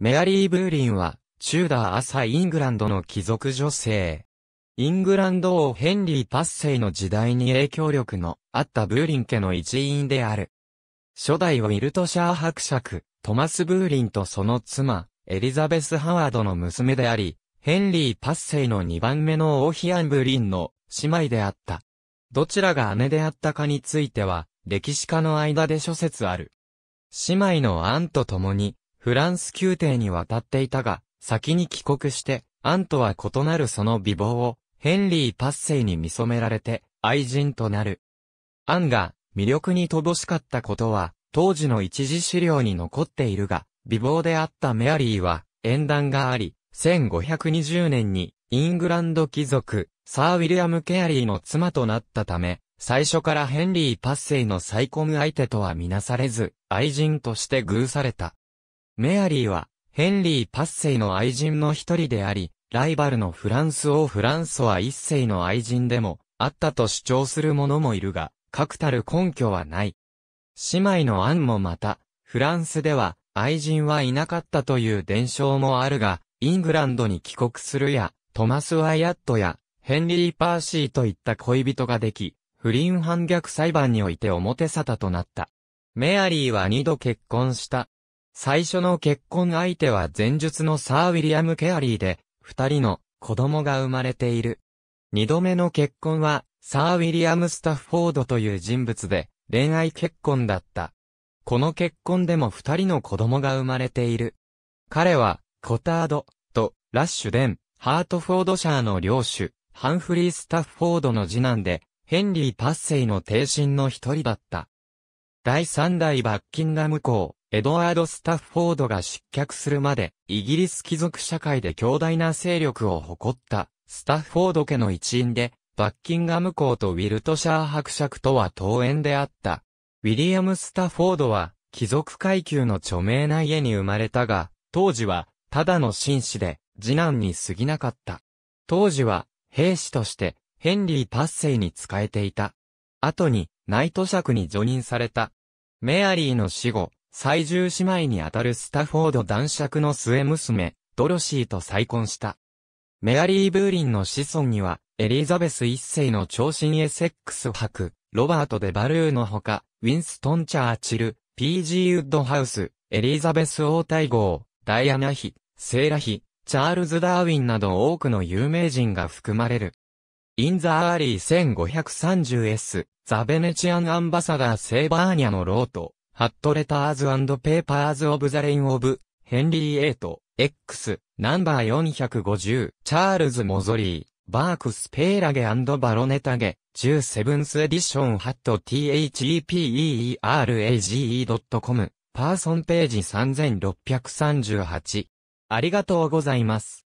メアリー・ブーリンは、チューダー朝イングランドの貴族女性。イングランド王ヘンリー・パッセイの時代に影響力のあったブーリン家の一員である。初代はウィルトシャー伯爵、トマス・ブーリンとその妻、エリザベス・ハワードの娘であり、ヘンリー・パッセイの2番目のオーヒアン・ブーリンの姉妹であった。どちらが姉であったかについては、歴史家の間で諸説ある。姉妹のアンと共に、フランス宮廷に渡っていたが、先に帰国して、アンとは異なるその美貌を、ヘンリー・パッセイに見染められて、愛人となる。アンが、魅力に乏しかったことは、当時の一時資料に残っているが、美貌であったメアリーは、縁談があり、1520年に、イングランド貴族、サー・ウィリアム・ケアリーの妻となったため、最初からヘンリー・パッセイの再婚相手とはみなされず、愛人として偶された。メアリーは、ヘンリー・パッセイの愛人の一人であり、ライバルのフランス王フランソワ一世の愛人でも、あったと主張する者もいるが、確たる根拠はない。姉妹のアンもまた、フランスでは、愛人はいなかったという伝承もあるが、イングランドに帰国するや、トマス・ワイアットや、ヘンリー・パーシーといった恋人ができ、不倫反逆裁判において表沙汰となった。メアリーは二度結婚した。最初の結婚相手は前述のサー・ウィリアム・ケアリーで、二人の子供が生まれている。二度目の結婚は、サー・ウィリアム・スタッフォードという人物で、恋愛結婚だった。この結婚でも二人の子供が生まれている。彼は、コタード、と、ラッシュデン、ハートフォードシャーの領主、ハンフリー・スタッフォードの次男で、ヘンリー・パッセイの定身の一人だった。第三代バッキンガム公、エドワード・スタッフォードが失脚するまで、イギリス貴族社会で強大な勢力を誇った、スタッフォード家の一員で、バッキンガム公とウィルトシャー伯爵とは遠縁であった。ウィリアム・スタフォードは、貴族階級の著名な家に生まれたが、当時は、ただの紳士で、次男に過ぎなかった。当時は、兵士として、ヘンリー・パッセイに仕えていた。後に、ナイト爵に叙任された。メアリーの死後、最重姉妹にあたるスタフォード男爵の末娘、ドロシーと再婚した。メアリー・ブーリンの子孫には、エリザベス一世の長身エセックス博、ロバート・デ・バルーのほか、ウィンストン・チャーチル、P.G. ウッドハウス、エリザベス王太后、ダイアナ妃、セーラ妃、チャールズ・ダーウィンなど多くの有名人が含まれる。イン・ザ・アーリー 1530S、ザ・ベネチアン・アンバサダー・セーバーニャのロート、ハットレターズペーパーズオブザレインオブ、ヘンリー・エイト、X、ナンバー450、チャールズ・モゾリー、バークス・ペーラゲバロネタゲ、17スエディションハット theperage.com、パーソンページ3638。ありがとうございます。